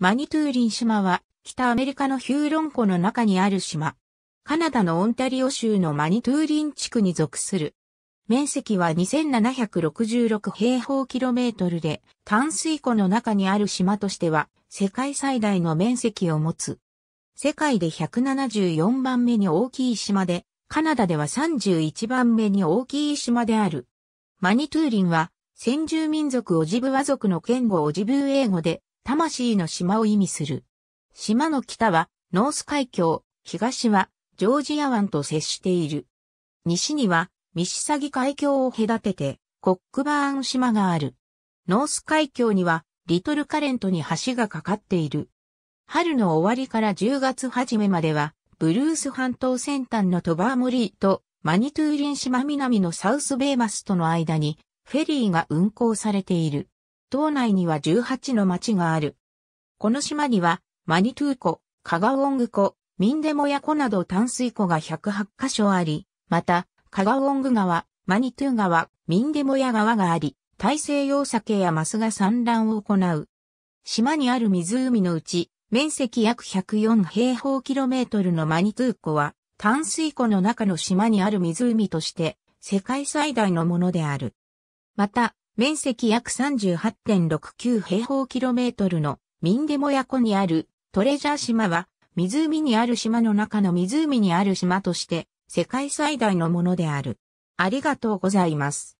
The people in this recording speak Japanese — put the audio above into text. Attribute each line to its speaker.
Speaker 1: マニトゥーリン島は、北アメリカのヒューロン湖の中にある島。カナダのオンタリオ州のマニトゥーリン地区に属する。面積は2766平方キロメートルで、淡水湖の中にある島としては、世界最大の面積を持つ。世界で174番目に大きい島で、カナダでは31番目に大きい島である。マニトゥーリンは、先住民族オジブワ族の言語オジブー英語で、魂の島を意味する。島の北は、ノース海峡、東は、ジョージア湾と接している。西には、ミシサギ海峡を隔てて、コックバーン島がある。ノース海峡には、リトルカレントに橋がかかっている。春の終わりから10月初めまでは、ブルース半島先端のトバーモリーとマニトゥーリン島南のサウスベイマスとの間にフェリーが運航されている。島内には18の町がある。この島には、マニトゥー湖、カガオング湖、ミンデモヤ湖など淡水湖が108カ所あり、また、カガオング川、マニトゥー川、ミンデモヤ川があり、大西洋酒やマスが産卵を行う。島にある湖のうち、面積約104平方キロメートルのマニトゥー湖は、淡水湖の中の島にある湖として、世界最大のものである。また、面積約38.69平方キロメートルのミンデモヤ湖にあるトレジャー島は湖にある島の中の湖にある島として世界最大のものである。ありがとうございます。